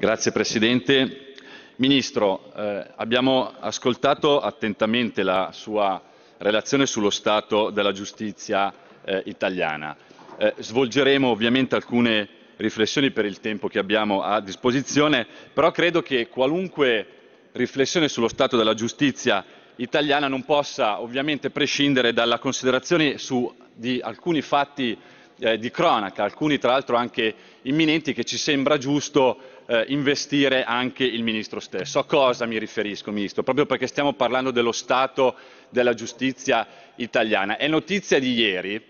Grazie Presidente. Ministro, eh, abbiamo ascoltato attentamente la sua relazione sullo stato della giustizia eh, italiana. Eh, svolgeremo ovviamente alcune riflessioni per il tempo che abbiamo a disposizione, però credo che qualunque riflessione sullo stato della giustizia italiana non possa ovviamente prescindere dalla considerazione su, di alcuni fatti eh, di cronaca, alcuni tra l'altro anche imminenti, che ci sembra giusto eh, investire anche il Ministro stesso. A cosa mi riferisco, Ministro? Proprio perché stiamo parlando dello stato della giustizia italiana. È notizia di ieri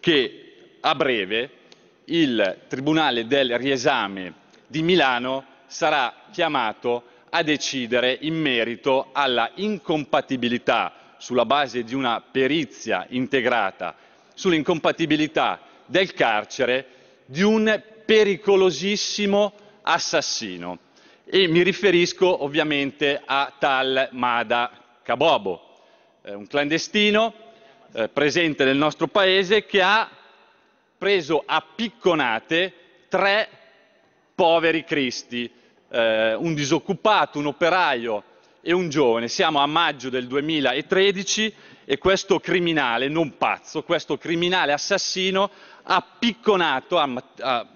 che a breve il Tribunale del Riesame di Milano sarà chiamato a decidere in merito alla incompatibilità sulla base di una perizia integrata sull'incompatibilità del carcere di un pericolosissimo assassino. E mi riferisco ovviamente a Tal Mada Kabobo, eh, un clandestino eh, presente nel nostro paese che ha preso a picconate tre poveri cristi, eh, un disoccupato, un operaio e un giovane. Siamo a maggio del 2013 e questo criminale, non pazzo, questo criminale assassino ha picconato, ha, ha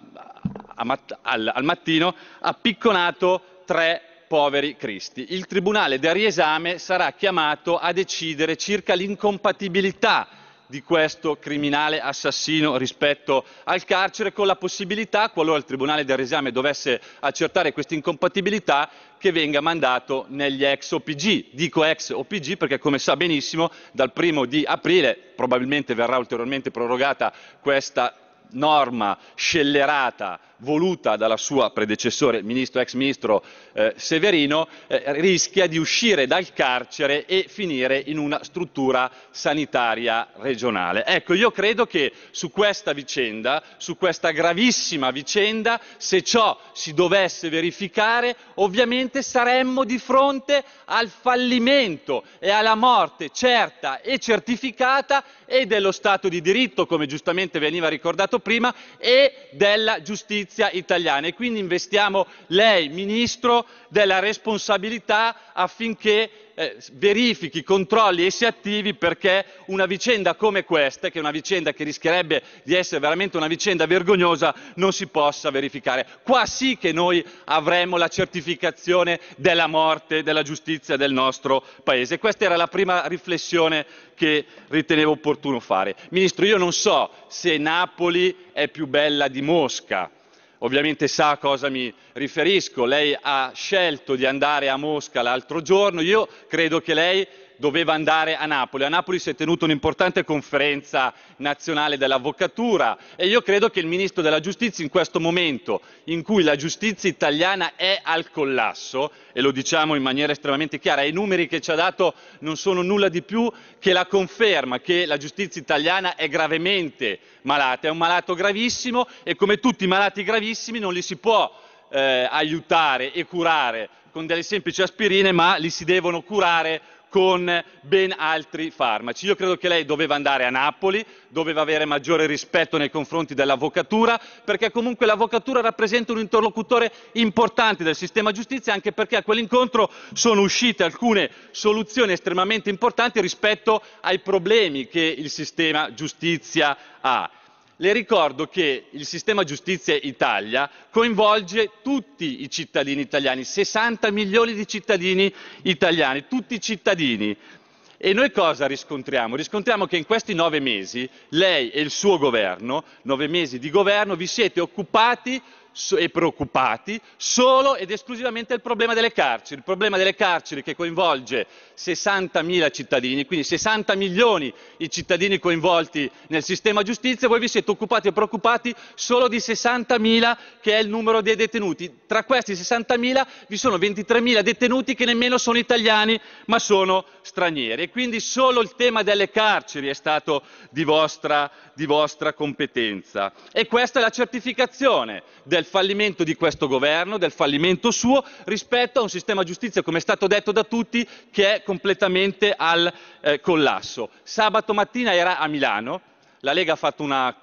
mat- al, al mattino, ha picconato tre poveri cristi. Il Tribunale del riesame sarà chiamato a decidere circa l'incompatibilità di questo criminale assassino rispetto al carcere, con la possibilità, qualora il Tribunale del riesame dovesse accertare questa incompatibilità, che venga mandato negli ex OPG. Dico ex OPG perché, come sa benissimo, dal primo di aprile probabilmente verrà ulteriormente prorogata questa norma scellerata voluta dalla sua predecessore, il ministro, ex ministro eh, Severino, eh, rischia di uscire dal carcere e finire in una struttura sanitaria regionale. Ecco, io credo che su questa vicenda, su questa gravissima vicenda, se ciò si dovesse verificare, ovviamente saremmo di fronte al fallimento e alla morte certa e certificata e dello Stato di diritto, come giustamente veniva ricordato prima, e della giustizia giustizia italiana e quindi investiamo lei, Ministro, della responsabilità affinché eh, verifichi, controlli e si attivi perché una vicenda come questa, che è una vicenda che rischierebbe di essere veramente una vicenda vergognosa, non si possa verificare. Qua sì che noi avremo la certificazione della morte della giustizia del nostro Paese. Questa era la prima riflessione che ritenevo opportuno fare. Ministro, io non so se Napoli è più bella di Mosca ovviamente sa a cosa mi riferisco. Lei ha scelto di andare a Mosca l'altro giorno, io credo che lei doveva andare a Napoli. A Napoli si è tenuta un'importante conferenza nazionale dell'avvocatura e io credo che il Ministro della Giustizia in questo momento in cui la giustizia italiana è al collasso, e lo diciamo in maniera estremamente chiara, i numeri che ci ha dato non sono nulla di più che la conferma che la giustizia italiana è gravemente malata, è un malato gravissimo e come tutti i malati gravissimi non li si può eh, aiutare e curare con delle semplici aspirine, ma li si devono curare con ben altri farmaci. Io credo che lei doveva andare a Napoli, doveva avere maggiore rispetto nei confronti dell'avvocatura, perché comunque l'avvocatura rappresenta un interlocutore importante del sistema giustizia, anche perché a quell'incontro sono uscite alcune soluzioni estremamente importanti rispetto ai problemi che il sistema giustizia ha le ricordo che il sistema giustizia Italia coinvolge tutti i cittadini italiani, 60 milioni di cittadini italiani, tutti i cittadini. E noi cosa riscontriamo? Riscontriamo che in questi nove mesi lei e il suo governo, nove mesi di governo, vi siete occupati e preoccupati solo ed esclusivamente del problema delle carceri, il problema delle carceri che coinvolge 60.000 cittadini, quindi 60 milioni i cittadini coinvolti nel sistema giustizia, voi vi siete occupati e preoccupati solo di 60.000 che è il numero dei detenuti. Tra questi 60.000 vi sono 23.000 detenuti che nemmeno sono italiani ma sono stranieri e quindi solo il tema delle carceri è stato di vostra, di vostra competenza. E questa è la certificazione del fallimento di questo governo, del fallimento suo, rispetto a un sistema giustizia, come è stato detto da tutti, che è completamente al eh, collasso. Sabato mattina era a Milano, la Lega ha fatto una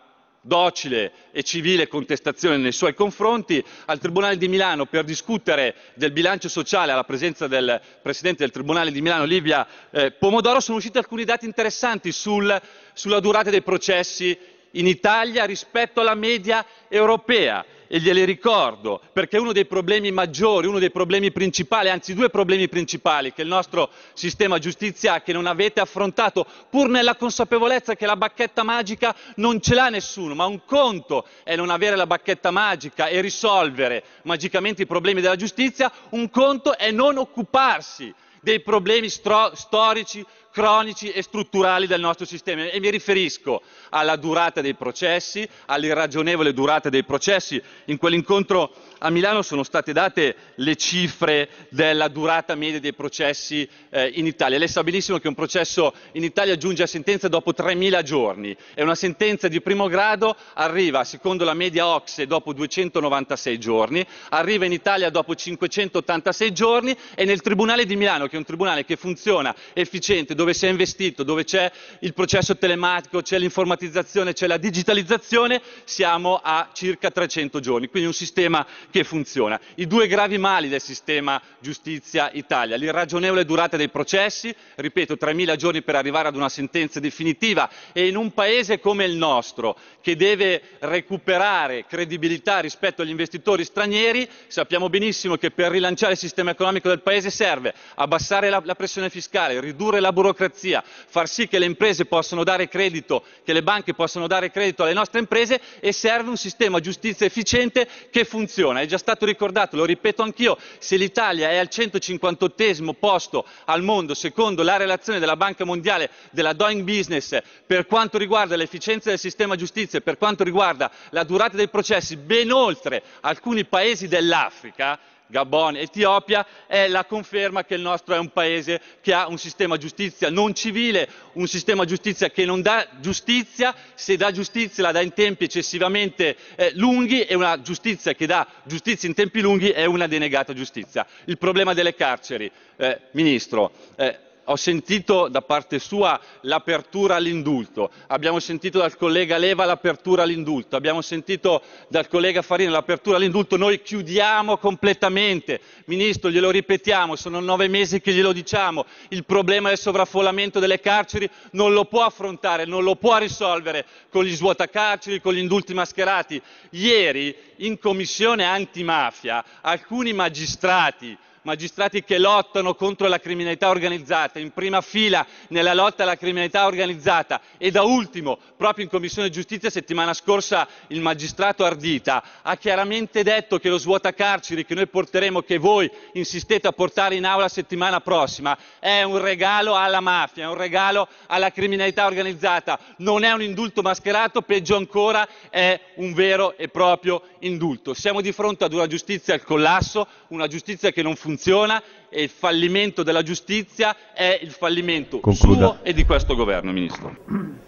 docile e civile contestazione nei suoi confronti al Tribunale di Milano per discutere del bilancio sociale alla presenza del Presidente del Tribunale di Milano Livia eh, Pomodoro sono usciti alcuni dati interessanti sul, sulla durata dei processi in Italia rispetto alla media europea e gliele ricordo perché uno dei problemi maggiori, uno dei problemi principali, anzi due problemi principali che il nostro sistema giustizia ha che non avete affrontato pur nella consapevolezza che la bacchetta magica non ce l'ha nessuno, ma un conto è non avere la bacchetta magica e risolvere magicamente i problemi della giustizia, un conto è non occuparsi dei problemi storici, cronici e strutturali del nostro sistema e mi riferisco alla durata dei processi, all'irragionevole durata dei processi. In quell'incontro a Milano sono state date le cifre della durata media dei processi eh, in Italia. Lei sa benissimo che un processo in Italia giunge a sentenza dopo 3.000 giorni e una sentenza di primo grado arriva, secondo la media Ocse, dopo 296 giorni, arriva in Italia dopo 586 giorni e nel Tribunale di Milano, che è un tribunale che funziona efficiente, dove dove si è investito, dove c'è il processo telematico, c'è l'informatizzazione, c'è la digitalizzazione, siamo a circa 300 giorni, quindi un sistema che funziona. I due gravi mali del sistema giustizia Italia, l'irragionevole durata dei processi, ripeto 3.000 giorni per arrivare ad una sentenza definitiva e in un paese come il nostro che deve recuperare credibilità rispetto agli investitori stranieri, sappiamo benissimo che per rilanciare il sistema economico del paese serve abbassare la, la pressione fiscale, ridurre la burocrazia, burocrazia, far sì che le imprese possano dare credito, che le banche possano dare credito alle nostre imprese e serve un sistema giustizia efficiente che funziona. È già stato ricordato, lo ripeto anch'io, se l'Italia è al 158 posto al mondo secondo la relazione della Banca Mondiale della Doing Business per quanto riguarda l'efficienza del sistema giustizia, e per quanto riguarda la durata dei processi, ben oltre alcuni paesi dell'Africa, Gabon, Etiopia, è la conferma che il nostro è un paese che ha un sistema giustizia non civile, un sistema giustizia che non dà giustizia, se dà giustizia la dà in tempi eccessivamente eh, lunghi e una giustizia che dà giustizia in tempi lunghi è una denegata giustizia. Il problema delle carceri, eh, Ministro, eh, ho sentito da parte sua l'apertura all'indulto, abbiamo sentito dal collega Leva l'apertura all'indulto, abbiamo sentito dal collega Farina l'apertura all'indulto, noi chiudiamo completamente. Ministro, glielo ripetiamo, sono nove mesi che glielo diciamo, il problema del sovraffollamento delle carceri non lo può affrontare, non lo può risolvere con gli svuotacarceri, con gli indulti mascherati. Ieri in commissione antimafia alcuni magistrati magistrati che lottano contro la criminalità organizzata, in prima fila nella lotta alla criminalità organizzata e da ultimo, proprio in Commissione Giustizia settimana scorsa, il magistrato Ardita ha chiaramente detto che lo svuota carceri che noi porteremo, che voi insistete a portare in aula settimana prossima, è un regalo alla mafia, è un regalo alla criminalità organizzata, non è un indulto mascherato, peggio ancora è un vero e proprio indulto. Siamo di fronte ad una giustizia al collasso, una giustizia che non funziona funziona e il fallimento della giustizia è il fallimento Concluda. suo e di questo governo, Ministro.